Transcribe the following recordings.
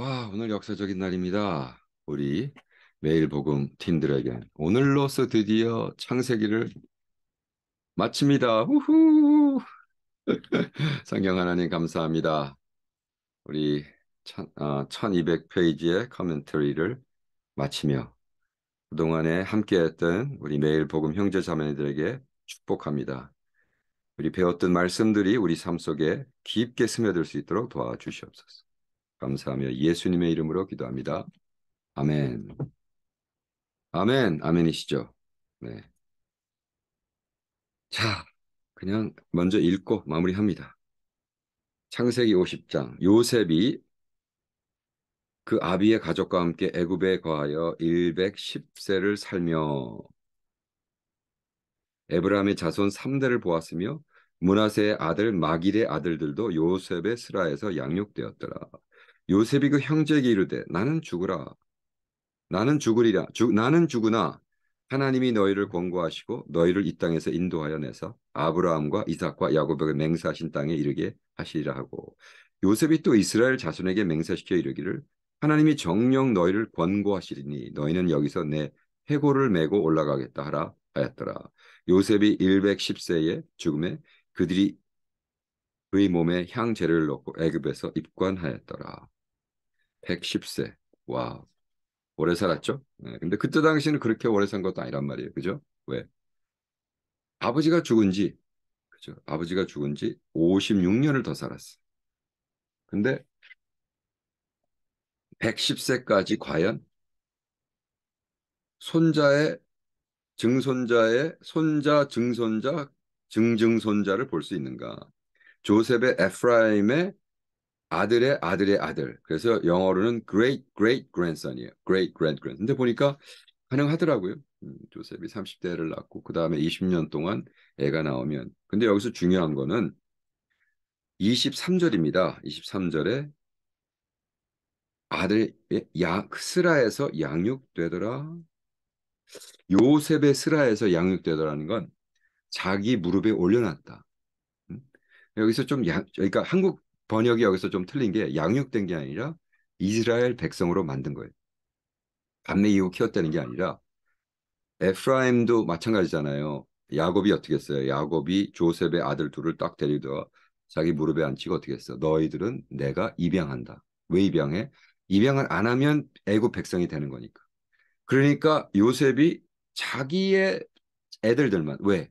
와, 오늘 역사적인 날입니다. 우리 매일 복음 팀들에게 오늘로서 드디어 창세기를 마칩니다. 우후! 성경 하나님 감사합니다. 우리 천, 어, 아, 1200페이지의 커멘터리를 마치며 그동안에 함께했던 우리 매일 복음 형제 자매들에게 축복합니다. 우리 배웠던 말씀들이 우리 삶 속에 깊게 스며들 수 있도록 도와주시옵소서. 감사하며 예수님의 이름으로 기도합니다. 아멘. 아멘. 아멘이시죠. 네. 자, 그냥 먼저 읽고 마무리합니다. 창세기 50장 요셉이 그 아비의 가족과 함께 애굽에 거하여 110세를 살며 에브라함의 자손 3대를 보았으며 문하세의 아들 마길의 아들들도 요셉의 스라에서 양육되었더라. 요셉이 그 형제에게 이르되 나는 죽으라 나는 죽으리라 주, 나는 죽으나 하나님이 너희를 권고하시고 너희를 이 땅에서 인도하여 내서 아브라함과 이삭과 야곱에게 맹세하신 땅에 이르게 하시리라 하고 요셉이 또 이스라엘 자손에게 맹세시켜 이르기를 하나님이 정령 너희를 권고하시리니 너희는 여기서 내해골을 메고 올라가겠다 하라 하였더라 요셉이 110세에 죽음에 그들이 그의 몸에 향제를 넣고 애굽에서 입관하였더라 110세. 와. 오래 살았죠? 네. 근데 그때 당시는 에 그렇게 오래 산 것도 아니란 말이에요. 그죠? 왜? 아버지가 죽은 지, 그죠? 아버지가 죽은 지 56년을 더 살았어. 근데 110세까지 과연 손자의 증손자의 손자 증손자 증증손자를 볼 수 있는가? 조셉의 에프라임의 아들의 아들의 아들. 그래서 영어로는 great great grandson이에요. great grand grand. 근데 보니까 가능하더라고요. 음, 조셉이 30대를 낳고 그 다음에 20년 동안 애가 나오면. 근데 여기서 중요한 거는 23절입니다. 23절에 아들 야 스라에서 양육되더라. 요셉의 스라에서 양육되더라는 건 자기 무릎에 올려놨다. 음, 여기서 좀 양, 그러니까 한국 번역이 여기서 좀 틀린 게 양육된 게 아니라 이스라엘 백성으로 만든 거예요. 감리 이후 키웠다는 게 아니라 에프라임도 마찬가지잖아요. 야곱이 어떻게 했어요? 야곱이 조셉의 아들 둘을 딱 데리고 자기 무릎에 앉히고 어떻게 했어? 너희들은 내가 입양한다. 왜 입양해? 입양을 안 하면 애굽 백성이 되는 거니까. 그러니까 요셉이 자기의 애들들만 왜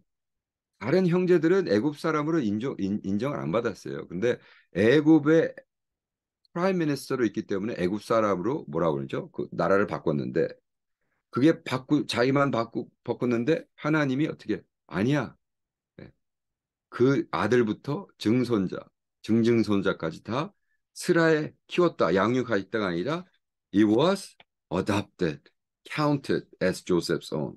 다른 형제들은 애굽 사람으로 인정, 인, 정을안 받았어요. 근데 애굽의 프라임 미니스터로 있기 때문에 애굽 사람으로 뭐라고 그러죠? 그 나라를 바꿨는데 그게 바꾸 자기만 바꾸 바꿨는데 하나님이 어떻게 아니야. 예. 그 아들부터 증손자, 증증손자까지 다 스라에 키웠다. 양육하였 다가 아니라 it was adopted, counted as Joseph's own.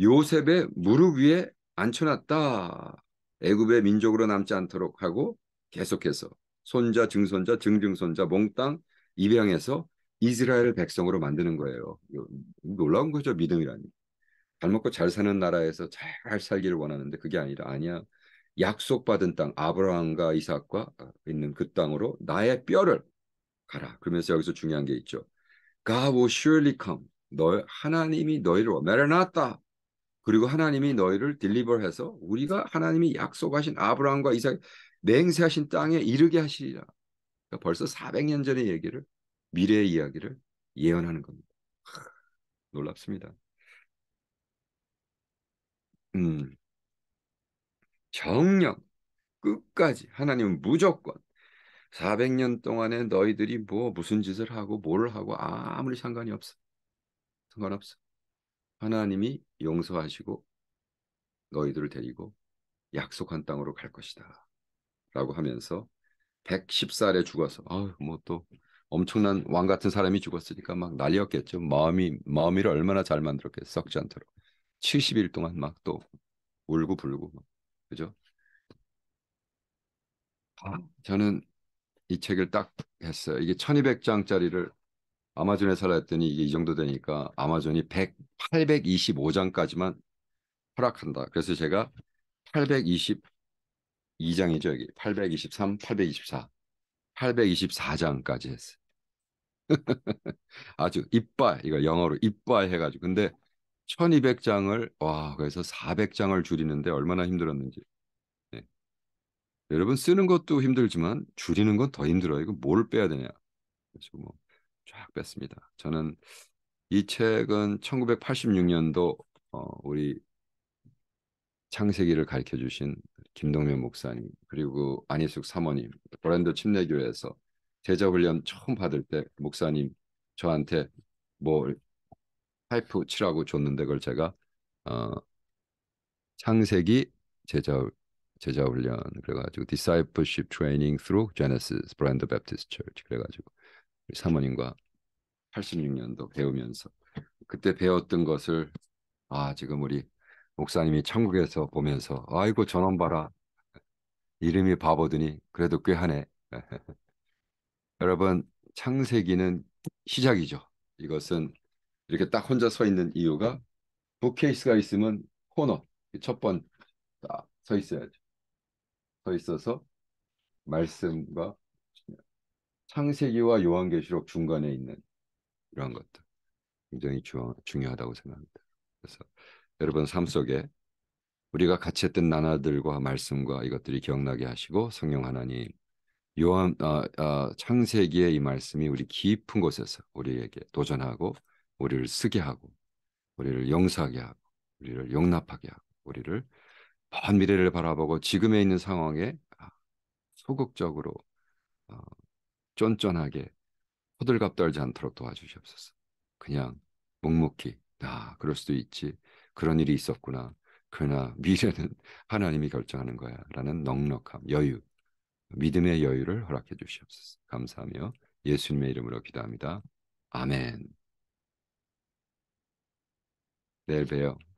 요셉의 무릎 위에 앉혀놨다. 애굽의 민족으로 남지 않도록 하고 계속해서 손자, 증손자, 증증손자 몽땅 입양해서 이스라엘 백성으로 만드는 거예요. 놀라운 거죠, 믿음이라니. 잘 먹고 잘 사는 나라에서 잘 살기를 원하는데 그게 아니라 아니야. 약속받은 땅 아브라함과 이삭과 어, 있는 그 땅으로 나의 뼈를 가라. 그러면서 여기서 중요한 게 있죠. God will surely come. 너 하나님이 너희를 메라나타 그리고 하나님이 너희를 딜리버해서 우리가 하나님이 약속하신 아브라함과 이삭 맹세하신 땅에 이르게 하시리라. 그러니까 벌써 400년 전의 얘기를 미래의 이야기를 예언하는 겁니다. 놀랍습니다. 음. 정령 끝까지 하나님은 무조건 400년 동안에 너희들이 뭐 무슨 짓을 하고 뭘 하고 아무리 상관이 없어. 상관없어. 하나님이 용서하시고 너희들을 데리고 약속한 땅으로 갈 것이다. 라고 하면서 110살에 죽어서 아유 뭐또 엄청난 왕 같은 사람이 죽었으니까 막 난리였겠죠. 마음이 마음이를 얼마나 잘 만들었겠어. 썩지 않도록. 70일 동안 막 또 울고 불고 막. 그죠? 아, 저는 이 책을 딱 했어요. 이게 1200장짜리를 아마존에 살았더니 이게 이 정도 되니까 아마존이 100, 825장까지만 허락한다. 그래서 제가 822장이죠 여기 823, 824, 824장까지 했어요. 아주 이빨 이거 영어로 이빨 해가지고 근데 1200장을 와 그래서 400장을 줄이는데 얼마나 힘들었는지 네. 여러분 쓰는 것도 힘들지만 줄이는 건 더 힘들어요 이거 뭘 빼야 되냐 그래서 뭐쫙 뺐습니다. 저는 이 책은 1986년도 어, 우리 창세기를 가르쳐 주신 김동면 목사님 그리고 안희숙 사모님 브랜드 침례교회에서 제자 훈련 처음 받을 때 목사님 저한테 뭐 파이프 치라고 줬는데 그걸 제가 어, 창세기 제자 제자 훈련 그래가지고 discipleship training through Genesis Brand Baptist Church 그래가지고 사모님과 86년도 배우면서 그때 배웠던 것을 아 지금 우리 목사님이 천국에서 보면서 아이고 저놈 봐라 이름이 바보더니 그래도 꽤 하네 여러분 창세기는 시작이죠 이것은 이렇게 딱 혼자 서 있는 이유가 부케이스가 있으면 코너 첫번 딱 서 있어야죠 서 있어서 말씀과 창세기와 요한계시록 중간에 있는 이러한 것들 굉장히 주, 중요하다고 생각합니다. 그래서 여러분 삶 속에 우리가 같이 했던 나날들과 말씀과 이것들이 기억나게 하시고 성령 하나님 요한 아, 아, 창세기의 이 말씀이 우리 깊은 곳에서 우리에게 도전하고 우리를 쓰게 하고 우리를 용서하게 하고 우리를 용납하게 하고 우리를 먼 미래를 바라보고 지금에 있는 상황에 아, 소극적으로 어, 쫀쫀하게 호들갑 떨지 않도록 도와주시옵소서. 그냥 묵묵히 아 그럴 수도 있지 그런 일이 있었구나. 그러나 미래는 하나님이 결정하는 거야 라는 넉넉함, 여유, 믿음의 여유를 허락해 주시옵소서. 감사하며 예수님의 이름으로 기도합니다. 아멘. 내일 봬요.